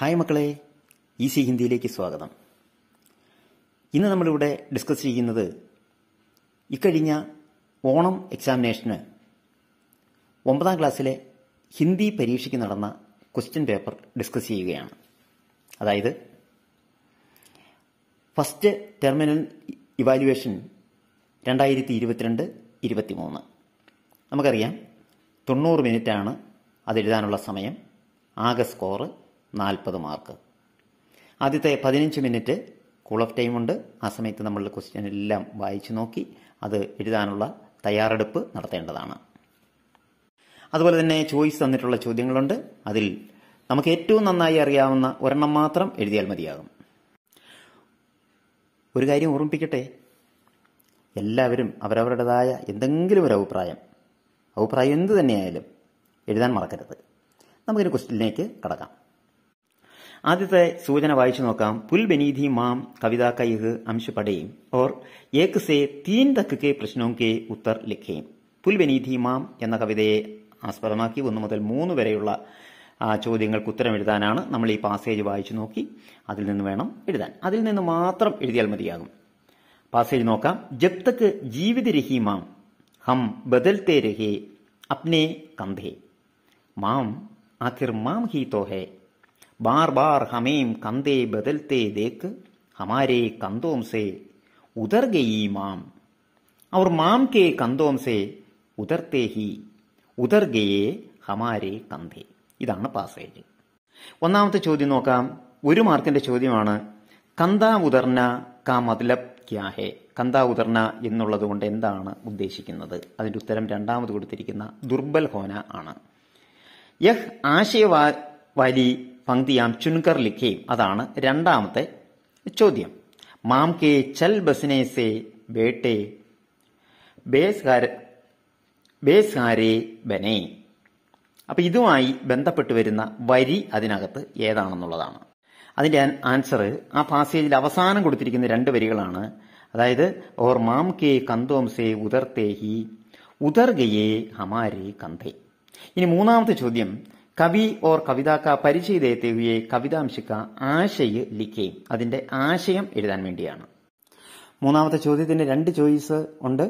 hi മക്കളെ easy ഹിന്ദിയിലേക്ക് സ്വാഗതം ഇന്ന് നമ്മളിവിടെ ഡിസ്കസ് ചെയ്യുന്നത് ഇക്കഴിഞ്ഞ ഓണം എക്സാമിനേഷന് ഒമ്പതാം ക്ലാസ്സിലെ ഹിന്ദി പരീക്ഷയ്ക്ക് നടന്ന ക്വസ്റ്റ്യൻ പേപ്പർ ഡിസ്കസ് ചെയ്യുകയാണ് അതായത് ഫസ്റ്റ് ടെർമിനൽ ഇവാലുവേഷൻ രണ്ടായിരത്തി ഇരുപത്തിരണ്ട് ഇരുപത്തി മൂന്ന് നമുക്കറിയാം തൊണ്ണൂറ് മിനിറ്റാണ് അതെഴുതാനുള്ള സമയം ആകെ സ്കോറ് നാൽപ്പത് മാർക്ക് ആദ്യത്തെ പതിനഞ്ച് മിനിറ്റ് കൂൾ ഓഫ് ടൈമുണ്ട് ആ സമയത്ത് നമ്മൾ ക്വസ്റ്റ്യൻ എല്ലാം വായിച്ചു നോക്കി അത് എഴുതാനുള്ള തയ്യാറെടുപ്പ് നടത്തേണ്ടതാണ് അതുപോലെ തന്നെ ചോയ്സ് തന്നിട്ടുള്ള ചോദ്യങ്ങളുണ്ട് അതിൽ നമുക്ക് ഏറ്റവും നന്നായി അറിയാവുന്ന ഒരെണ്ണം മാത്രം എഴുതിയാൽ മതിയാകും ഒരു കാര്യം ഓർമ്മിപ്പിക്കട്ടെ എല്ലാവരും അവരവരുടേതായ എന്തെങ്കിലും ഒരു അഭിപ്രായം അഭിപ്രായം എന്ത് തന്നെയായാലും എഴുതാൻ മറക്കരുത് നമുക്കൊരു ക്വസ്റ്റ്യനിലേക്ക് കടക്കാം ആദ്യത്തെ സൂചന വായിച്ചു നോക്കാം പുൽബനീധി മാം കവിത കൈഹ് അംശ പടയും ഓർ ഏക് സേ തീൻ തക്ക് പ്രശ്നവും കെ ഉത്തർ ലിഖേയും പുൽബനീധി മാം എന്ന കവിതയെ ആസ്പദമാക്കി ഒന്ന് മുതൽ മൂന്ന് വരെയുള്ള ചോദ്യങ്ങൾക്ക് ഉത്തരം എഴുതാനാണ് നമ്മൾ ഈ പാസേജ് വായിച്ചു നോക്കി അതിൽ നിന്ന് വേണം എഴുതാൻ അതിൽ നിന്ന് മാത്രം എഴുതിയാൽ മതിയാകും പാസേജ് നോക്കാം ജബ് തക്ക് ജീവിത രഹി മാം ഹം ബദൽത്തെ രഹേ അപ്നേ കന്ധേ മാം ആഖിർ മാം ഹി തോഹേ बार बार ഹമേം कंधे बदलते देख हमारे कंधों से उतर गई माम और माम के कंधों से ഹി ഉദർഗയെ ഹമാരേ കന്തേ ഇതാണ് പാസേജ് ഒന്നാമത്തെ ചോദ്യം നോക്കാം ഒരു മാർക്കിന്റെ ചോദ്യമാണ് കന്താ ഉദർന കാ മതിലബ് ക്യാഹെ കന്താ ഉദർന എന്നുള്ളത് കൊണ്ട് എന്താണ് ഉദ്ദേശിക്കുന്നത് അതിന്റെ ഉത്തരം രണ്ടാമത് കൊടുത്തിരിക്കുന്ന ദുർബൽ ഹോന ആണ് യഹ് ആശയവാ വാലി പങ്ക്തിയാം ചുൻകർ ലിഖേം അതാണ് രണ്ടാമത്തെ ചോദ്യം മാം കെ ചൽ ബസിനേസേ സെ ബേട്ടെ ബേസ്ഹാരെ ബനെ അപ്പൊ ഇതുമായി ബന്ധപ്പെട്ട് വരുന്ന വരി അതിനകത്ത് ഏതാണെന്നുള്ളതാണ് അതിന്റെ ആൻസർ ആ പാസേജിൽ അവസാനം കൊടുത്തിരിക്കുന്ന രണ്ട് വരികളാണ് അതായത് ഓർ മാം കെ കന്തോം സെ ഉദർത്തേഹി ഉദർഗയെ ഹമാരെ കന്തേ ഇനി മൂന്നാമത്തെ ചോദ്യം കവി ഓർ കവിതാക്ക പരിചയത്തെ ഹുയെ കവിതാംശിക്ക ആശയ് ലിക്കയും അതിന്റെ ആശയം എഴുതാൻ വേണ്ടിയാണ് മൂന്നാമത്തെ ചോദ്യത്തിന് രണ്ട് ചോയ്സ് ഉണ്ട്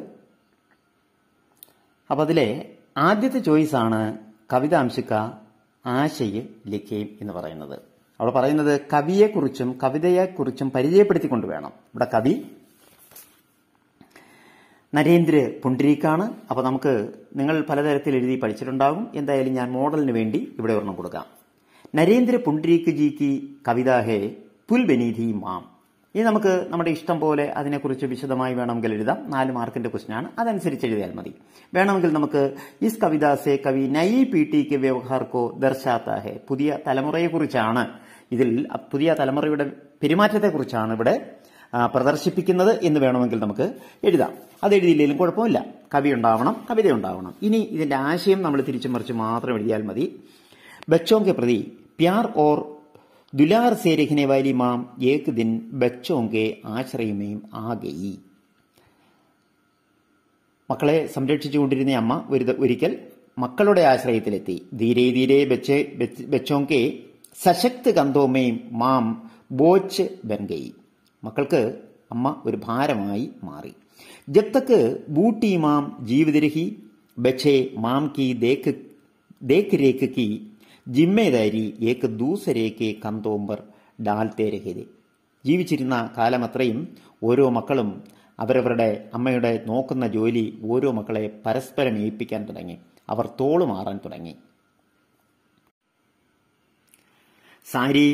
അപ്പം അതിലെ ആദ്യത്തെ ചോയ്സ് ആണ് കവിതാംശിക്ക ആശയ് ലിക്കയും എന്ന് പറയുന്നത് അവിടെ പറയുന്നത് കവിയെക്കുറിച്ചും കവിതയെക്കുറിച്ചും പരിചയപ്പെടുത്തിക്കൊണ്ട് വേണം ഇവിടെ കവി നരേന്ദ്ര പുണ്ഡരീക്കാണ് അപ്പോൾ നമുക്ക് നിങ്ങൾ പലതരത്തിൽ എഴുതി പഠിച്ചിട്ടുണ്ടാകും എന്തായാലും ഞാൻ മോഡലിന് വേണ്ടി ഇവിടെ ഒരെണ്ണം കൊടുക്കാം നരേന്ദ്ര പുണ്ടിരിക്ക് ജിക്ക് കവിതാഹേ ഹേ പുൽബനീതി മാം ഇനി നമുക്ക് നമ്മുടെ ഇഷ്ടം പോലെ അതിനെക്കുറിച്ച് വിശദമായി വേണമെങ്കിൽ എഴുതാം നാല് മാർക്കിന്റെ ക്വസ്റ്റ്യനാണ് അതനുസരിച്ച് എഴുതിയാൽ മതി വേണമെങ്കിൽ നമുക്ക് ഇസ് കവിതാസെ കവി നൈ പി ടിക്ക് വ്യവഹാർക്കോ ദർശാത്ത പുതിയ തലമുറയെക്കുറിച്ചാണ് ഇതിൽ പുതിയ തലമുറയുടെ പെരുമാറ്റത്തെക്കുറിച്ചാണ് ഇവിടെ പ്രദർശിപ്പിക്കുന്നത് എന്ന് വേണമെങ്കിൽ നമുക്ക് എഴുതാം അത് എഴുതിയില്ലെങ്കിലും കുഴപ്പമില്ല കവി ഉണ്ടാവണം കവിത ഉണ്ടാവണം ഇനി ഇതിന്റെ ആശയം നമ്മൾ തിരിച്ചു മറിച്ച് മാത്രം എഴുതിയാൽ മതി ബച്ചോങ്കെ പ്രതി പ്യാർ ഓർ ദുലാർ സേരഹിനെ വാലി മാം ഏക് ദിൻ ബച്ചോങ്കെ ആശ്രയമേയും ആകെയി മക്കളെ സംരക്ഷിച്ചുകൊണ്ടിരുന്ന അമ്മ ഒരു ഒരിക്കൽ മക്കളുടെ ആശ്രയത്തിലെത്തി ധീരെ ധീരെ ബച്ചോങ്കെ സശക്ത് കന്തോമേയും മാം ബോച്ച് ബൻഗയി മക്കൾക്ക് അമ്മ ഒരു ഭാരമായി മാറി ജബ്തക്ക് ബൂട്ടി മാം ജീവിതരഹി ബച്ചേ മാം കി ദേക്ക് ദേക്ക് രേക്ക് കി ജിമ്മേദാരി ഏക്ക് ദൂസരേക്ക് കന്തോമ്പർ ഡാൽത്തേ രഹിതേ ജീവിച്ചിരുന്ന അത്രയും ഓരോ മക്കളും അവരവരുടെ അമ്മയുടെ നോക്കുന്ന ജോലി ഓരോ മക്കളെ പരസ്പരം ഏൽപ്പിക്കാൻ തുടങ്ങി അവർ തോളുമാറാൻ തുടങ്ങി സാരി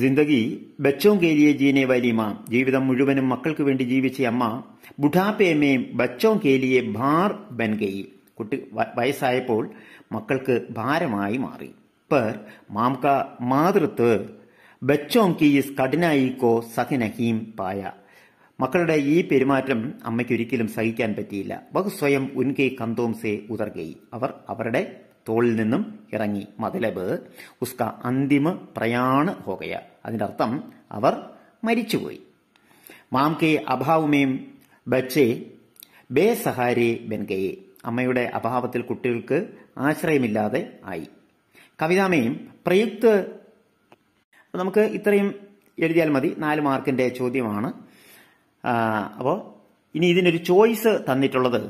സിന്ദഗി ബച്ചോം കേരിയെ ജീനെ വലിമ ജീവിതം മുഴുവനും മക്കൾക്ക് വേണ്ടി ജീവിച്ച അമ്മ ബുഢാപ്പേമയും ബച്ചോം കേലിയെ ഭാർ ബൻഗയി കുട്ടി വയസ്സായപ്പോൾ മക്കൾക്ക് ഭാരമായി മാറി പർ മാംക മാതൃത്വ ബച്ചോം കീസ് കഠിനായി കോ സഹിനഹീം പായ മക്കളുടെ ഈ പെരുമാറ്റം അമ്മയ്ക്ക് ഒരിക്കലും സഹിക്കാൻ പറ്റിയില്ല വക് സ്വയം ഉൻകൈ കന്തോംസെ ഉതർകൈ അവർ അവരുടെ തോളിൽ നിന്നും ഇറങ്ങി മതലബ് ഉസ്ക അന്തിമ പ്രയാണ ഹോകയ അതിൻ്റെ അർത്ഥം അവർ മരിച്ചുപോയി മാം കെ അഭാവുമേം ബേ ബേസഹാരെ ബെൻകയെ അമ്മയുടെ അഭാവത്തിൽ കുട്ടികൾക്ക് ആശ്രയമില്ലാതെ ആയി കവിതാമയും പ്രയുക്ത് നമുക്ക് ഇത്രയും എഴുതിയാൽ മതി നാല് മാർക്കിൻ്റെ ചോദ്യമാണ് അപ്പോൾ ഇനി ഇതിനൊരു ചോയ്സ് തന്നിട്ടുള്ളത്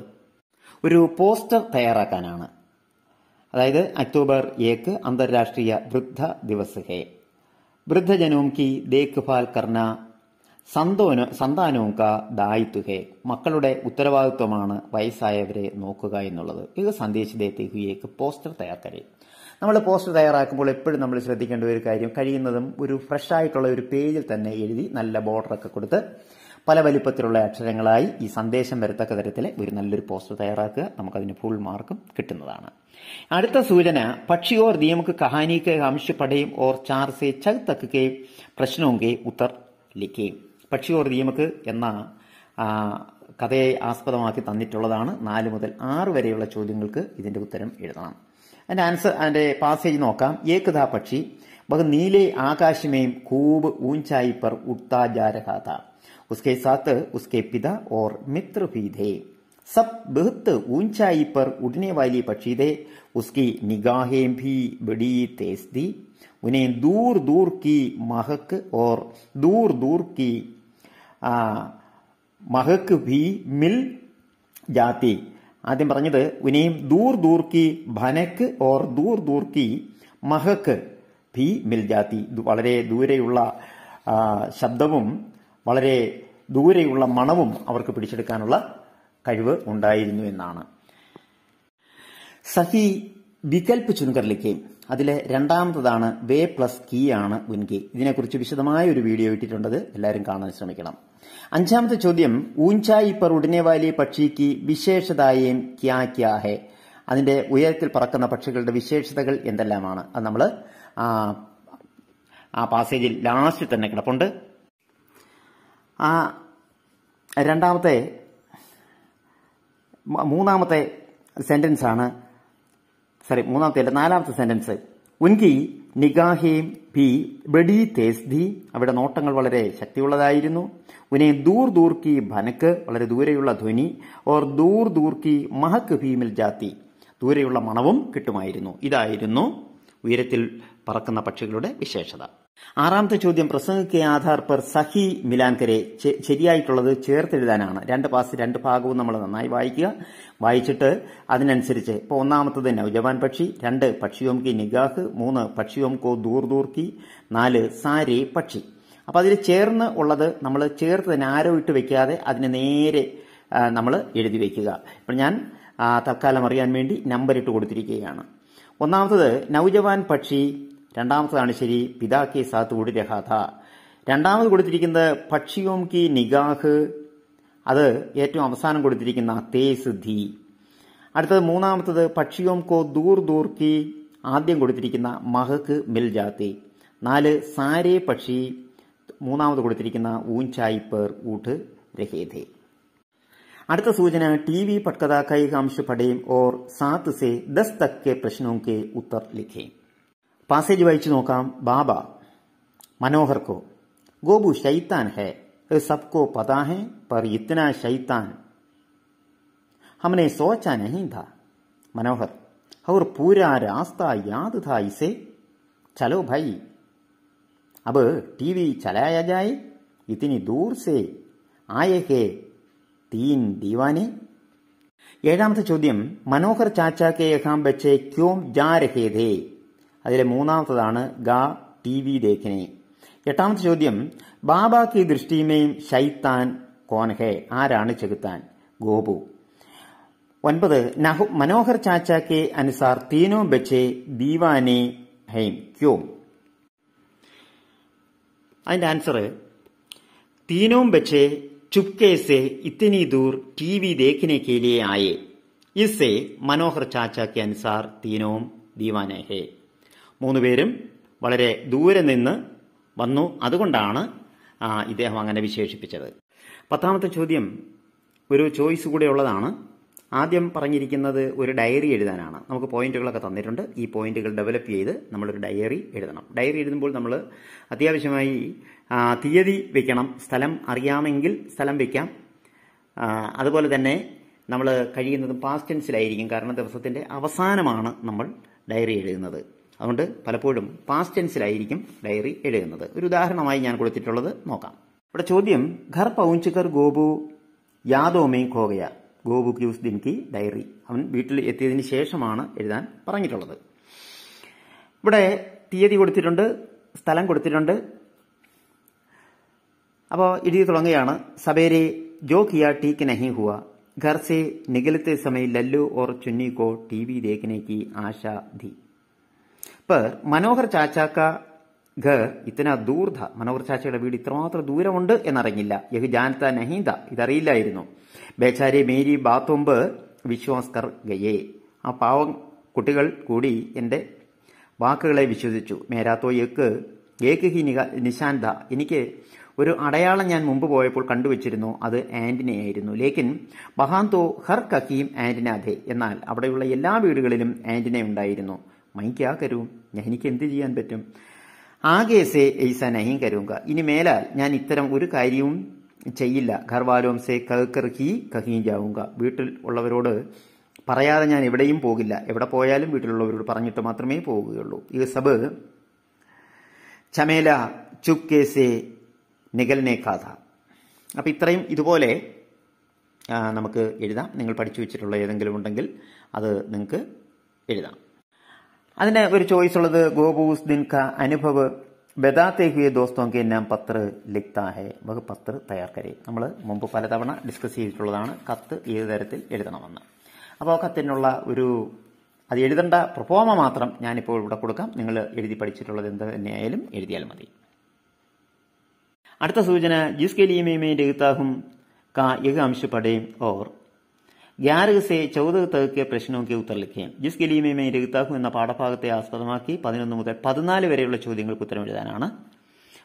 ഒരു പോസ്റ്റർ തയ്യാറാക്കാനാണ് അതായത് അക്ടോബർ ഏക്ക് അന്താരാഷ്ട്രീയ വൃദ്ധ ദിവസ് ഹേ വൃദ്ധജനവും കി ദേഖ്ഭാൽ കർണ സന്തോന സന്താനവും ക ദായിത്വ ഹേ മക്കളുടെ ഉത്തരവാദിത്വമാണ് വയസ്സായവരെ നോക്കുക എന്നുള്ളത് ഇത് സന്ദേശ് ദേത്തി പോസ്റ്റർ തയ്യാക്കരെ നമ്മൾ പോസ്റ്റർ തയ്യാറാക്കുമ്പോൾ എപ്പോഴും നമ്മൾ ശ്രദ്ധിക്കേണ്ട ഒരു കാര്യം കഴിയുന്നതും ഒരു ഫ്രഷ് ആയിട്ടുള്ള ഒരു പേജിൽ തന്നെ എഴുതി നല്ല ബോർഡറൊക്കെ കൊടുത്ത് പല വലിപ്പത്തിലുള്ള അക്ഷരങ്ങളായി ഈ സന്ദേശം വരത്തക്ക തരത്തിൽ ഒരു നല്ലൊരു പോസ്റ്റർ തയ്യാറാക്കുക നമുക്കതിന് ഫുൾ മാർക്കും കിട്ടുന്നതാണ് അടുത്ത സൂചന പക്ഷിയോർ നിയമക്ക് കഹാനിക്ക് ഹംഷ് പടയും ഓർ ചാർ ചകുത്തക്കുകയും ചക് പ്രശ്നവും കെ ഉത്തർ ലിക്കുകയും പക്ഷിയോർ നിയമക്ക് എന്ന കഥയെ ആസ്പദമാക്കി തന്നിട്ടുള്ളതാണ് നാല് മുതൽ ആറ് വരെയുള്ള ചോദ്യങ്ങൾക്ക് ഇതിന്റെ ഉത്തരം എഴുതണം അതിന്റെ ആൻസർ അതിന്റെ പാസേജ് നോക്കാം ഏകഥാ പക്ഷി ബഹു നീലേ ആകാശമേയും കൂബ് ഊഞ്ചായിപ്പർ പർ उसके साथ उसके पिता और मित्र भी थे सब बहुत ऊंचाई पर उड़ने वाली पक्षी थे उसकी निगाहें भी बड़ी तेज थी उन्हें दूर दूर की महक और दूर दूर की ആ മഹക്ക് ഭി മിൽ ജാതി ആദ്യം പറഞ്ഞത് ഉനയും ദൂർ ദൂർക്കി ഭനക്ക് ഓർ ദൂർ ദൂർക്കി മഹക്ക് ഭി മിൽ ജാതി വളരെ ദൂരെയുള്ള ശബ്ദവും വളരെ ദൂരെയുള്ള മണവും അവർക്ക് പിടിച്ചെടുക്കാനുള്ള കഴിവ് ഉണ്ടായിരുന്നു എന്നാണ് സഹി വികൽപ്പ് ചുനുകറിലേക്ക് അതിലെ രണ്ടാമതാണ് വേ പ്ലസ് കീ ആണ് ഉൻകെ ഇതിനെക്കുറിച്ച് വിശദമായ ഒരു വീഡിയോ ഇട്ടിട്ടുണ്ടത് എല്ലാവരും കാണാൻ ശ്രമിക്കണം അഞ്ചാമത്തെ ചോദ്യം ഊഞ്ചായി പർ ഉടനെ വാലി പക്ഷിക്ക് വിശേഷതായേം ക്യാ ക്യാ ഹേ അതിന്റെ ഉയരത്തിൽ പറക്കുന്ന പക്ഷികളുടെ വിശേഷതകൾ എന്തെല്ലാമാണ് അത് നമ്മൾ ആ പാസേജിൽ ലാസ്റ്റ് തന്നെ കിടപ്പുണ്ട് ആ രണ്ടാമത്തെ മൂന്നാമത്തെ സെന്റൻസ് ആണ് സോറി മൂന്നാമത്തെ അല്ല നാലാമത്തെ സെൻറ്റൻസ് ഉൻകി നിഗാഹേം ഭി ബഡി തേസ് അവിടെ നോട്ടങ്ങൾ വളരെ ശക്തിയുള്ളതായിരുന്നു ഉനെ ദൂർ ദൂർ കി ഭനക്ക് വളരെ ദൂരെയുള്ള ധ്വനി ഓർ ദൂർ ദൂർ കി മഹക്ക് ഭീമിൽ ജാത്തി ദൂരെയുള്ള മണവും കിട്ടുമായിരുന്നു ഇതായിരുന്നു ഉയരത്തിൽ പറക്കുന്ന പക്ഷികളുടെ വിശേഷത ആറാമത്തെ ചോദ്യം പ്രസംഗ് ആധാർ പെർ സഹി മിലാൻകരെ ശരിയായിട്ടുള്ളത് ചേർത്തെഴുതാനാണ് രണ്ട് പാസ് രണ്ട് ഭാഗവും നമ്മൾ നന്നായി വായിക്കുക വായിച്ചിട്ട് അതിനനുസരിച്ച് ഇപ്പോൾ ഒന്നാമത്തത് നവജവാൻ പക്ഷി രണ്ട് പക്ഷിയോം കി നിഗാഹ് മൂന്ന് പക്ഷിയോം കോ ദൂർ ദൂർ കി നാല് സാരേ പക്ഷി അപ്പൊ അതിൽ ചേർന്ന് ഉള്ളത് നമ്മൾ ചേർത്ത് തന്നെ ആരോ ഇട്ട് വെക്കാതെ അതിന് നേരെ നമ്മൾ എഴുതി വെക്കുക ഇപ്പൊ ഞാൻ തൽക്കാലം അറിയാൻ വേണ്ടി നമ്പർ ഇട്ട് കൊടുത്തിരിക്കുകയാണ് ഒന്നാമത്തത് നവജവാൻ പക്ഷി രണ്ടാമത്തതാണ് ശരി പിതാക്കി സാത്ത് കൂടി രഹാഥ രണ്ടാമത് കൊടുത്തിരിക്കുന്നത് പക്ഷിയോം കി നിഗാഹ് അത് ഏറ്റവും അവസാനം കൊടുത്തിരിക്കുന്ന തേ സിദ്ധി അടുത്തത് മൂന്നാമത്തത് പക്ഷിയോം കോ ദൂർ ദൂർ കി ആദ്യം കൊടുത്തിരിക്കുന്ന മഹക്ക് മിൽ ജാത്തി നാല് സാരേ പക്ഷി മൂന്നാമത് കൊടുത്തിരിക്കുന്ന ഊഞ്ചായി പേർ ഊട്ട് രഹേധേ അടുത്ത സൂചന ടി വി പട്കഥ കൈകാംശ പടേം ഓർ സാത്ത് സെ ദസ് തക്കെ പ്രശ്നവും കെ ഉത്തർ ലിഖേം പാസേജ് വായിച്ചു बाबा मनोहर को गोबू शैतान है सबको पता है पर इतना शैतान हमने सोचा नहीं था मनोहर और पूरा रास्ता याद था इसे चलो भाई अब टीवी चलाया जाए इतनी दूर से आए के तीन दीवाने ഏഴാമത്തെ मनोहर चाचा के കെ बच्चे क्यों जा रहे थे അതിലെ മൂന്നാമത്തതാണ് ഗ ടി വി ദേഖിനെ എട്ടാമത്തെ ചോദ്യം ബാബ കി ദൃഷ്ടിമേയും ഷൈത്താൻ കോൻഹെ ആരാണ് ചെകുത്താൻ ഗോപു ഒൻപത് നഹു മനോഹർ ചാച്ച കെ അനുസാർ തീനോ ബച്ചെ ദീവാനെ ഹൈം ക്യോം അതിന്റെ ആൻസർ തീനോം ബച്ചെ ചുപ്കെ ഇത്തനി ദൂർ ടി വി ദേഖിനെ കെ ലിയെ ആയേ इससे മനോഹർ चाचा के अनुसार तीनों दीवाने हैं മൂന്നുപേരും വളരെ ദൂരെ നിന്ന് വന്നു അതുകൊണ്ടാണ് ഇദ്ദേഹം അങ്ങനെ വിശേഷിപ്പിച്ചത് പത്താമത്തെ ചോദ്യം ഒരു ചോയ്സ് കൂടെ ഉള്ളതാണ് ആദ്യം പറഞ്ഞിരിക്കുന്നത് ഒരു ഡയറി എഴുതാനാണ് നമുക്ക് പോയിന്റുകളൊക്കെ തന്നിട്ടുണ്ട് ഈ പോയിന്റുകൾ ഡെവലപ്പ് ചെയ്ത് നമ്മളൊരു ഡയറി എഴുതണം ഡയറി എഴുതുമ്പോൾ നമ്മൾ അത്യാവശ്യമായി തീയതി വെക്കണം സ്ഥലം അറിയാമെങ്കിൽ സ്ഥലം വെക്കാം അതുപോലെ തന്നെ നമ്മൾ കഴിയുന്നതും പാസ്റ്റ് ടെൻസിലായിരിക്കും കാരണം ദിവസത്തിൻ്റെ അവസാനമാണ് നമ്മൾ ഡയറി എഴുതുന്നത് അതുകൊണ്ട് പലപ്പോഴും പാസ്റ്റ് ടെൻസിലായിരിക്കും ഡയറി എഴുതുന്നത് ഒരു ഉദാഹരണമായി ഞാൻ കൊടുത്തിട്ടുള്ളത് നോക്കാം ഇവിടെ ചോദ്യം ഖർ പൗഞ്ചുകർ ഗോപു യാദോമേ ഖോഗയ ഗോപു ക്യൂസ് ദിൻകി ഡയറി അവൻ വീട്ടിൽ എത്തിയതിന് ശേഷമാണ് എഴുതാൻ പറഞ്ഞിട്ടുള്ളത് ഇവിടെ തീയതി കൊടുത്തിട്ടുണ്ട് സ്ഥലം കൊടുത്തിട്ടുണ്ട് അപ്പോൾ എഴുതി തുടങ്ങുകയാണ് സബേരെ ജോ കിയ ടീക്ക് നഹി ഹുവ ഖർസെ നികലത്തെ സമയ ലല്ലു ഓർ ചുന്നി കോ ടി വി ദേഖനേക്ക് ആശാ ധി पर മനോഹർ ചാച്ചാക്ക ഖ ഇത്തന ദൂർധ മനോഹർ ചാച്ചയുടെ വീട് ഇത്രമാത്രം ദൂരമുണ്ട് എന്നറിഞ്ഞില്ല യഹ് ജാനത്ത നഹീന്ത ഇതറിയില്ലായിരുന്നു ബേച്ചാരി മേരി ബാത്തുമ്പ് വിശ്വാസ്കർ ഗയേ ആ പാവം കുട്ടികൾ കൂടി എന്റെ വാക്കുകളെ വിശ്വസിച്ചു മേരാത്തോ യക്ക് ഏക്ക് ഹി നിശാന്ത എനിക്ക് ഒരു അടയാളം ഞാൻ മുമ്പ് പോയപ്പോൾ കണ്ടുവച്ചിരുന്നു അത് ആന്റിനയായിരുന്നു ലേക്കിൻ ബഹാന്തോ ഹർ കഹീം ആന്റിനാഥെ എന്നാൽ അവിടെയുള്ള എല്ലാ വീടുകളിലും ആന്റിന ഉണ്ടായിരുന്നു मैं क्या ഞാൻ എനിക്ക് എന്ത് ചെയ്യാൻ പറ്റും ആകേസെ എയ്സ നഹീം കരൂങ്ക ഇനി മേലാൽ ഞാൻ ഇത്തരം ഒരു കാര്യവും ചെയ്യില്ല ഖർവാലോംസേ സെ കഹി കഹീം ജാവുങ്ക വീട്ടിൽ ഉള്ളവരോട് പറയാതെ ഞാൻ എവിടെയും പോകില്ല എവിടെ പോയാലും വീട്ടിലുള്ളവരോട് പറഞ്ഞിട്ട് മാത്രമേ പോവുകയുള്ളൂ ഈ സബ് ചമേല ചുക്കേസെ നികൽനെ കാഥ അപ്പം ഇത്രയും ഇതുപോലെ നമുക്ക് എഴുതാം നിങ്ങൾ പഠിച്ചു വെച്ചിട്ടുള്ള ഏതെങ്കിലും ഉണ്ടെങ്കിൽ അത് നിങ്ങൾക്ക് എഴുതാം അതിന് ഒരു ചോയ്സ് ഉള്ളത് ഗോബൂസ് ദിൻക അനുഭവ് ബദാത്തേഹുയെ ദോസ്തോങ്കെ നാം പത്ര ലിഖ്താഹെ വക പത്ര തയ്യാർ നമ്മൾ മുമ്പ് പലതവണ ഡിസ്കസ് ചെയ്തിട്ടുള്ളതാണ് കത്ത് ഏത് തരത്തിൽ എഴുതണമെന്ന് അപ്പോൾ കത്തിനുള്ള ഒരു അത് എഴുതേണ്ട പ്രഫോമ മാത്രം ഞാനിപ്പോൾ ഇവിടെ കൊടുക്കാം നിങ്ങൾ എഴുതി പഠിച്ചിട്ടുള്ളത് എന്ത് തന്നെയായാലും എഴുതിയാൽ മതി അടുത്ത സൂചന ജിസ്കെ ലീമേമേ രഹിതാഹും കാ യഹ് അംശ പടേം ഓർ ഗ്യാരക് സെ ചൗദകത്തകക്ക് പ്രശ്നവും ഉത്തർ ലഭിക്കുകയും ജിസ് ലീമേ മേ രഗത്താഹു എന്ന പാഠഭാഗത്തെ ആസ്പദമാക്കി പതിനൊന്ന് മുതൽ പതിനാല് വരെയുള്ള ചോദ്യങ്ങൾക്ക് ഉത്തരം എഴുതാനാണ്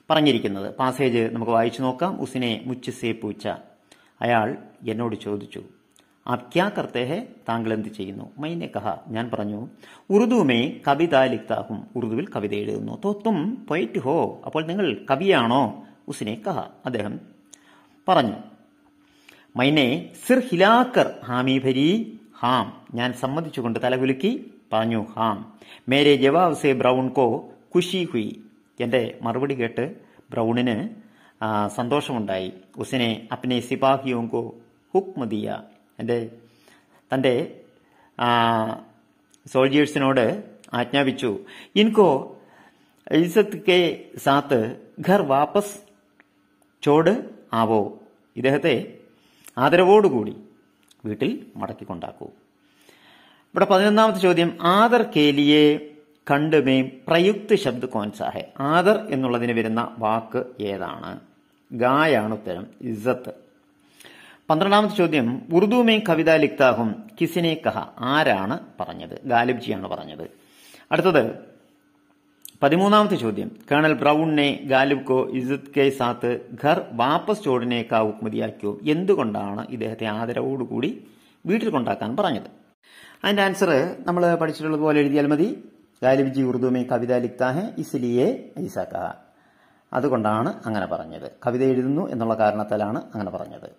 പറഞ്ഞിരിക്കുന്നത് പാസേജ് നമുക്ക് വായിച്ചു നോക്കാം ഉസിനെ മുച്ച് സേ പൂച്ച അയാൾ എന്നോട് ചോദിച്ചു ആപ് ക്യാ കർത്തേ താങ്കൾ എന്ത് ചെയ്യുന്നു മൈനെ കഹ ഞാൻ പറഞ്ഞു ഉറുദുമേ കവിത ലിഖ്താഹും ഉറുദുവിൽ കവിത എഴുതുന്നു തോത്തും പൊയറ്റ് ഹോ അപ്പോൾ നിങ്ങൾ കവിയാണോ ഉസിനെ കഹ അദ്ദേഹം പറഞ്ഞു മൈനെ സിർ ഹിലാക്കർ ഹാമി ഭരി ഹാം ഞാൻ സമ്മതിച്ചുകൊണ്ട് തലകുലുക്കി പറഞ്ഞു ഹാം മേരെ ജവാബ് സെ ബ്രൗൺ കോ ഖുഷി ഹുയി എന്റെ മറുപടി കേട്ട് ബ്രൗണിന് സന്തോഷമുണ്ടായി ഉസിനെ അപ്നെ സിപാഹിയോ കോ ഹുക്മദിയ എൻ്റെ തൻ്റെ സോൾജിയേഴ്സിനോട് ആജ്ഞാപിച്ചു ഇൻകോ ഇസത്ത് കെ സാത്ത് ഘർ വാപ്പസ് ചോട് ആവോ ഇദ്ദേഹത്തെ ആദരവോടുകൂടി വീട്ടിൽ മടക്കിക്കൊണ്ടാക്കൂ ഇവിടെ പതിനൊന്നാമത്തെ ചോദ്യം ആദർ കേലിയെ കണ്ടുമേ പ്രയുക്ത് ശബ്ദ കോൻസാഹെ ആദർ എന്നുള്ളതിന് വരുന്ന വാക്ക് ഏതാണ് ഗായാണ് ഉത്തരം ഇസത്ത് പന്ത്രണ്ടാമത്തെ ചോദ്യം ഉറുദുമേ കവിത ലിഖ്താഹും കിസിനെ കഹ ആരാണ് പറഞ്ഞത് ഗാലിബ്ജിയാണ് പറഞ്ഞത് അടുത്തത് പതിമൂന്നാമത്തെ ചോദ്യം കേണൽ ബ്രൌണിനെ ഗാലിബ്കോ ഇസത് കെ സാത്ത് ഖർ വാപ്പസ് ചോടിനേക്കാ ഹുക്മതിയാക്കിയോ എന്തുകൊണ്ടാണ് ഇദ്ദേഹത്തെ ആദരവോടുകൂടി വീട്ടിൽ കൊണ്ടാക്കാൻ പറഞ്ഞത് അതിന്റെ ആൻസർ നമ്മൾ പഠിച്ചിട്ടുള്ളത് പോലെ എഴുതിയാൽ മതി ഗാലിബ് ജി ഉറുദുമേ കവിത ലിഖ്താഹെ ഇസ്ലിയെ ഐസാക്ക അതുകൊണ്ടാണ് അങ്ങനെ പറഞ്ഞത് കവിത എഴുതുന്നു എന്നുള്ള കാരണത്താലാണ് അങ്ങനെ പറഞ്ഞത്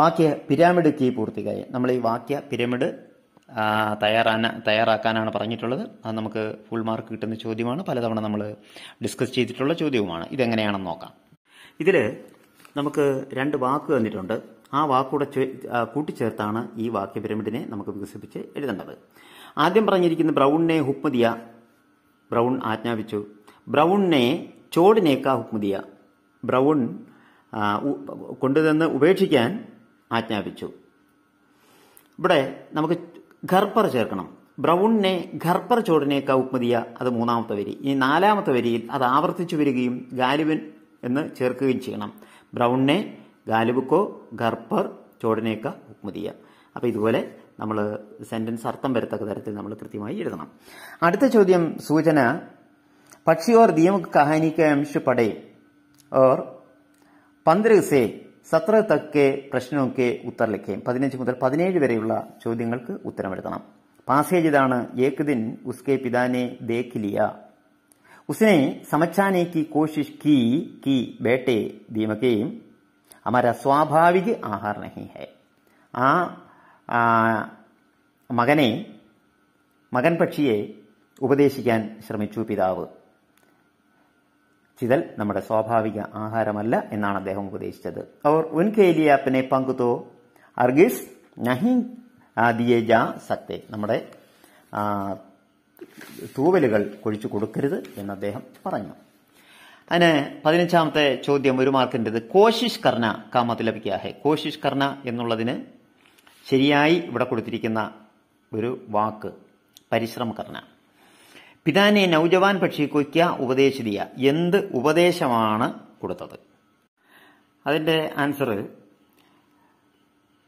വാക്യ പിരാമിഡ് കീ പൂർത്തികായി നമ്മൾ ഈ വാക്യ പിരമിഡ് തയ്യാറാന തയ്യാറാക്കാനാണ് പറഞ്ഞിട്ടുള്ളത് അത് നമുക്ക് ഫുൾ മാർക്ക് കിട്ടുന്ന ചോദ്യമാണ് പലതവണ നമ്മൾ ഡിസ്കസ് ചെയ്തിട്ടുള്ള ചോദ്യവുമാണ് ഇതെങ്ങനെയാണെന്ന് നോക്കാം ഇതിൽ നമുക്ക് രണ്ട് വാക്ക് തന്നിട്ടുണ്ട് ആ വാക്കൂടെ കൂട്ടിച്ചേർത്താണ് ഈ വാക്യ പിരമിഡിനെ നമുക്ക് വികസിപ്പിച്ച് എഴുതേണ്ടത് ആദ്യം പറഞ്ഞിരിക്കുന്ന ബ്രൗണിനെ ഹുക്മതിയ ബ്രൗൺ ആജ്ഞാപിച്ചു ബ്രൗണിനെ ചോടിനേക്ക ഹുക്മതിയ ബ്രൗൺ കൊണ്ടുതന്ന് ഉപേക്ഷിക്കാൻ ആജ്ഞാപിച്ചു ഇവിടെ നമുക്ക് ഖർപ്പർ ചേർക്കണം ബ്രൗണിനെ ഖർപ്പർ ചോടിനെ കൗക്മതിയ അത് മൂന്നാമത്തെ വരി ഈ നാലാമത്തെ വരിയിൽ അത് ആവർത്തിച്ചു വരികയും ഗാലിബൻ എന്ന് ചേർക്കുകയും ചെയ്യണം ബ്രൗണിനെ ഗാലിബുക്കോ ഖർപ്പർ ചോടനേക്ക ഉക്മതിയ അപ്പോൾ ഇതുപോലെ നമ്മൾ സെന്റൻസ് അർത്ഥം വരത്തക്ക തരത്തിൽ നമ്മൾ കൃത്യമായി എഴുതണം അടുത്ത ചോദ്യം സൂചന പക്ഷിയോർ ഓർ ദിയമക്ക് പടേ ഓർ പന്ത്ര് സേ സത്ര തക്കെ പ്രശ്നമൊക്കെ ഉത്തരലിഖേം പതിനഞ്ച് മുതൽ പതിനേഴ് വരെയുള്ള ചോദ്യങ്ങൾക്ക് ഉത്തരമെടുക്കണം പാസേജ് ഇതാണ് ഏകദിൻ ഉസ്കെ പിതാനെ ദേഖ് ലിയ ഉസ്നെ സമച്ചാനെ കി കോശിഷ് കി കി ബേട്ടെ ഭീമകയും അമര സ്വാഭാവിക ആഹാർ ഹെ ആ മകനെ മകൻ പക്ഷിയെ ഉപദേശിക്കാൻ ശ്രമിച്ചു പിതാവ് ചിതൽ നമ്മുടെ സ്വാഭാവിക ആഹാരമല്ല എന്നാണ് അദ്ദേഹം ഉപദേശിച്ചത് അവർ ഉൻകേലിയാപ്പിനെ എലിയാപ്പിനെ പങ്കുതോ അർഗിസ് നഹി ആദിയെ ജാ സത്തെ നമ്മുടെ തൂവലുകൾ കൊഴിച്ചു കൊടുക്കരുത് എന്ന് അദ്ദേഹം പറഞ്ഞു അതിന് പതിനഞ്ചാമത്തെ ചോദ്യം ഒരു മാർക്കിൻ്റെത് കോശിഷ് കർണ കാമത്ത് ലഭിക്കാഹെ കോശിഷ് കർണ എന്നുള്ളതിന് ശരിയായി ഇവിടെ കൊടുത്തിരിക്കുന്ന ഒരു വാക്ക് പരിശ്രമ കർണ പിതാനെ ने नौजवान പക്ഷി को ഉപദേശ ദിയ എന്ത് ഉപദേശമാണ് കൊടുത്തത് അതിൻ്റെ ആൻസർ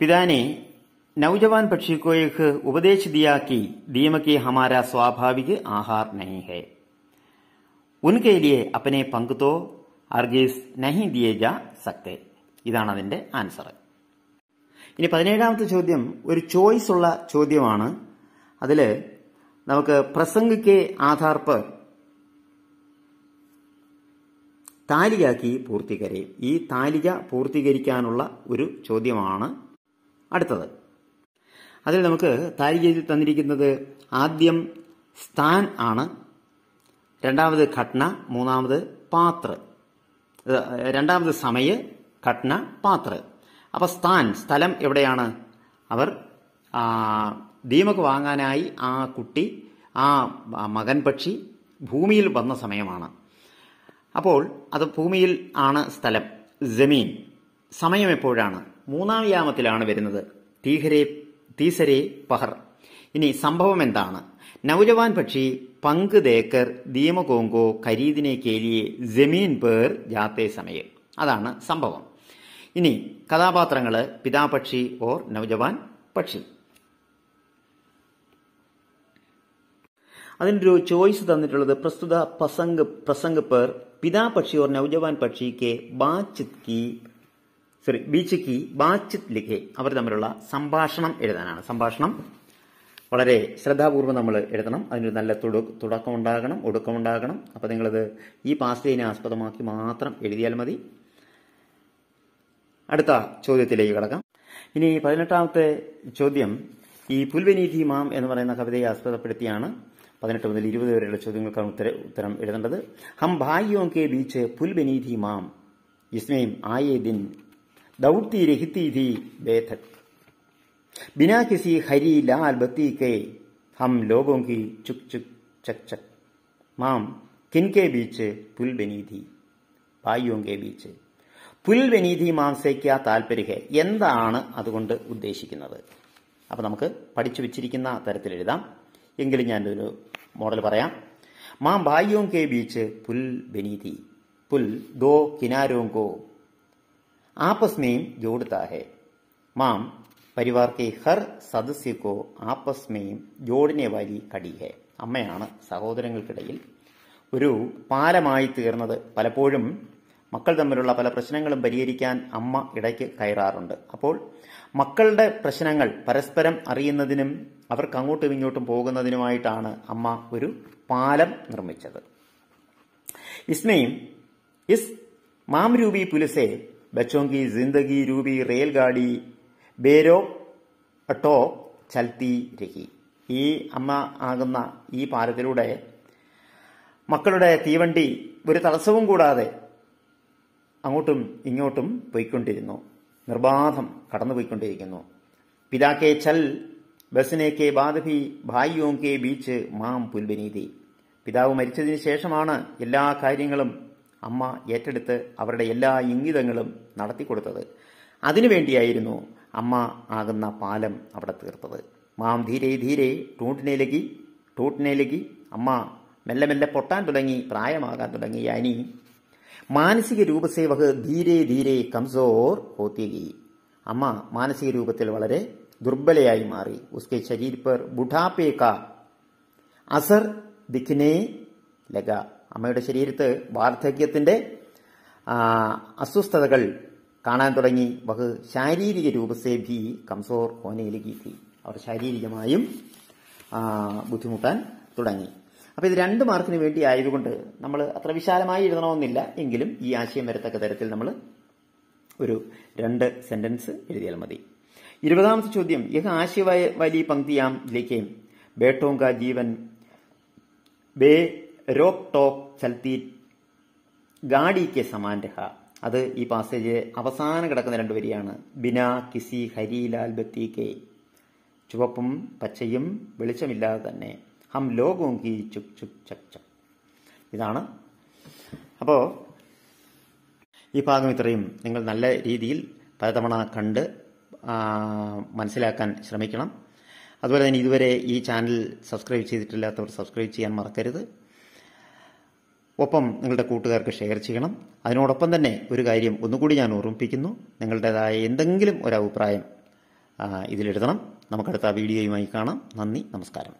പിതാനെ നൗജവാൻ പക്ഷി കോയക്ക് ഉപദേശ ദിയാക്കി ദീമക്ക് ഹമാര സ്വാഭാവിക ആഹാർ നഹി ഹെ ഉൻകെ അപ്പനെ പങ്കുത്തോ അർഗീസ് നഹി ദിയേ സക്തേ ഇതാണ് അതിൻ്റെ ആൻസർ ഇനി പതിനേഴാമത്തെ ചോദ്യം ഒരു ചോയ്സ് ഉള്ള ചോദ്യമാണ് അതിൽ നമുക്ക് പ്രസംഗിക്ക് ആധാർപ്പ് താലികാക്കി പർ പൂർത്തീകരിക്കും ഈ താലിക പൂർത്തീകരിക്കാനുള്ള ഒരു ചോദ്യമാണ് അടുത്തത് അതിൽ നമുക്ക് താലികയിൽ തന്നിരിക്കുന്നത് ആദ്യം സ്ഥാൻ ആണ് രണ്ടാമത് ഘട്ടന മൂന്നാമത് പാത്ര രണ്ടാമത് സമയ ഘട്ടന പാത്ര അപ്പോൾ സ്ഥാൻ സ്ഥലം എവിടെയാണ് അവർ ഭീമക്ക് വാങ്ങാനായി ആ കുട്ടി ആ മകൻ പക്ഷി ഭൂമിയിൽ വന്ന സമയമാണ് അപ്പോൾ അത് ഭൂമിയിൽ ആണ് സ്ഥലം ജമീൻ സമയം എപ്പോഴാണ് മൂന്നാം യാമത്തിലാണ് വരുന്നത് തീഹരേ തീസരേ പഹർ ഇനി സംഭവം എന്താണ് നവജവാൻ പക്ഷി പങ്ക് ദേക്കർ ദീമകോങ്കോ കരീദിനെ കേലിയെ ജമീൻ പേർ ജാത്തേ സമയം അതാണ് സംഭവം ഇനി കഥാപാത്രങ്ങൾ പിതാപക്ഷി ഓർ നവജവാൻ പക്ഷി അതിനൊരു ചോയ്സ് തന്നിട്ടുള്ളത് പ്രസ്തുത പ്രസംഗ പ്രസംഗ പേർ പിതാ പക്ഷി ഓർ നൗജവാൻ പക്ഷി കെ ബാച്ചിത് കി സോറി ബീച്ച് കി ബാച്ചിത് ലിഖെ അവർ തമ്മിലുള്ള സംഭാഷണം എഴുതാനാണ് സംഭാഷണം വളരെ ശ്രദ്ധാപൂർവ്വം നമ്മൾ എഴുതണം അതിനൊരു നല്ല തുട തുടക്കം ഉണ്ടാകണം ഒടുക്കമുണ്ടാകണം അപ്പോൾ നിങ്ങളത് ഈ പാസ്റ്റലിനെ ആസ്പദമാക്കി മാത്രം എഴുതിയാൽ മതി അടുത്ത ചോദ്യത്തിലേക്ക് കിടക്കാം ഇനി പതിനെട്ടാമത്തെ ചോദ്യം ഈ പുൽവനീതി മാം എന്ന് പറയുന്ന കവിതയെ ആസ്പദപ്പെടുത്തിയാണ് പതിനെട്ട് മുതൽ ഇരുപത് വരെയുള്ള ചോദ്യങ്ങൾക്കാണ് ഉത്തര ഉത്തരം എഴുതേണ്ടത് ഹം ഭാഗ്യോം കെ ബീച്ച് പുൽബനീതി മാം ഇസ്മയും ആയേ ദിൻ ദൗത്തി രഹിത്തീതി ബേധക് ബിനാ കിസി ഹരി ലാൽ ബത്തി കെ ഹം ലോഗോം കി ചുക് ചുക് ചക് ചക് മാം കിൻകെ ബീച്ച് പുൽബനീതി ഭാഗ്യോം കെ ബീച്ച് പുൽവനീതി മാംസയ്ക്ക് താല്പര്യ എന്താണ് അതുകൊണ്ട് ഉദ്ദേശിക്കുന്നത് അപ്പോൾ നമുക്ക് പഠിച്ചു വെച്ചിരിക്കുന്ന തരത്തിൽ എഴുതാം എങ്കിലും ഞാനൊരു മോഡൽ പറയാം മാം ഭായിയോം കെ ബീച്ച് പുൽ ബനീതി പുൽ ദോ കിനാരോം കോ आपस में മാം है ഹർ परिवार के हर ജോഡിനെ വാരി കടി അമ്മയാണ് സഹോദരങ്ങൾക്കിടയിൽ ഒരു പാലമായി തീർന്നത് പലപ്പോഴും മക്കൾ തമ്മിലുള്ള പല പ്രശ്നങ്ങളും പരിഹരിക്കാൻ അമ്മ ഇടയ്ക്ക് കയറാറുണ്ട് അപ്പോൾ മക്കളുടെ പ്രശ്നങ്ങൾ പരസ്പരം അറിയുന്നതിനും അവർക്ക് അങ്ങോട്ടും ഇങ്ങോട്ടും പോകുന്നതിനുമായിട്ടാണ് അമ്മ ഒരു പാലം നിർമ്മിച്ചത് ഇസ്മയും ഇസ് മാം രൂപി പുലിസെ ബച്ചോങ്കി ജിന്ദഗി രൂപി റെയിൽഗാഡി ബേരോ അട്ടോ ചൽത്തി രഹി ഈ അമ്മ ആകുന്ന ഈ പാലത്തിലൂടെ മക്കളുടെ തീവണ്ടി ഒരു തടസ്സവും കൂടാതെ അങ്ങോട്ടും ഇങ്ങോട്ടും പോയിക്കൊണ്ടിരുന്നു നിർബാധം കടന്നുപോയിക്കൊണ്ടിരിക്കുന്നു പിതാക്കെ ചൽ ബസിനേക്കെ ബാധഭി കെ ബീച്ച് മാം പുൽബനീതി പിതാവ് മരിച്ചതിന് ശേഷമാണ് എല്ലാ കാര്യങ്ങളും അമ്മ ഏറ്റെടുത്ത് അവരുടെ എല്ലാ ഇംഗിതങ്ങളും നടത്തിക്കൊടുത്തത് അതിനുവേണ്ടിയായിരുന്നു അമ്മ ആകുന്ന പാലം അവിടെ തീർത്തത് മാം ധീരെ ധീരെ ടൂട്ടിനേലകി ടൂട്ടിനേലകി അമ്മ മെല്ലെ മെല്ലെ പൊട്ടാൻ തുടങ്ങി പ്രായമാകാൻ തുടങ്ങി അനി മാനസിക രൂപസേവക് ധീരെ ധീരെ കംസോർ ഹോത്തിഗി അമ്മ മാനസിക രൂപത്തിൽ വളരെ ദുർബലയായി മാറി ഉസ്കെ ശരീർ പർ ബുഢാപ്പേ അസർ ദിഖിനെ ലഗ അമ്മയുടെ ശരീരത്ത് വാർദ്ധക്യത്തിന്റെ അസ്വസ്ഥതകൾ കാണാൻ തുടങ്ങി ബഹ് ശാരീരിക രൂപസേ ഭി കംസോർ ഹോനയിലേക്ക് അവർ ശാരീരികമായും ബുദ്ധിമുട്ടാൻ തുടങ്ങി അപ്പോൾ ഇത് രണ്ട് മാർക്കിന് വേണ്ടി ആയതുകൊണ്ട് നമ്മൾ അത്ര വിശാലമായി എഴുതണമെന്നില്ല എങ്കിലും ഈ ആശയം വരത്തക്ക തരത്തിൽ നമ്മൾ ഒരു രണ്ട് സെന്റൻസ് എഴുതിയാൽ മതി ഇരുപതാമത്തെ ചോദ്യം യഹ ആശയ വലിയ പങ്ക്തിയാം ലേക്കേം ബേട്ടോങ്ക ജീവൻ ബേ റോക്ക് ടോക്ക് ചൽത്തി ഗാഡി കെ രഹ അത് ഈ പാസേജ് അവസാനം കിടക്കുന്ന രണ്ട് വരിയാണ് ബിന കിസി ബത്തി കെ ചുവപ്പും പച്ചയും വെളിച്ചമില്ലാതെ തന്നെ ഹം ലോകവും കീ ചുക് ചുക് ചക് ചക് ഇതാണ് അപ്പോൾ ഈ ഭാഗം ഇത്രയും നിങ്ങൾ നല്ല രീതിയിൽ പലതവണ കണ്ട് മനസ്സിലാക്കാൻ ശ്രമിക്കണം അതുപോലെ തന്നെ ഇതുവരെ ഈ ചാനൽ സബ്സ്ക്രൈബ് ചെയ്തിട്ടില്ലാത്തവർ സബ്സ്ക്രൈബ് ചെയ്യാൻ മറക്കരുത് ഒപ്പം നിങ്ങളുടെ കൂട്ടുകാർക്ക് ഷെയർ ചെയ്യണം അതിനോടൊപ്പം തന്നെ ഒരു കാര്യം ഒന്നുകൂടി ഞാൻ ഓർമ്മിപ്പിക്കുന്നു നിങ്ങളുടേതായ എന്തെങ്കിലും ഒരു അഭിപ്രായം ഇതിലെഴുതണം നമുക്കടുത്ത വീഡിയോയുമായി കാണാം നന്ദി നമസ്കാരം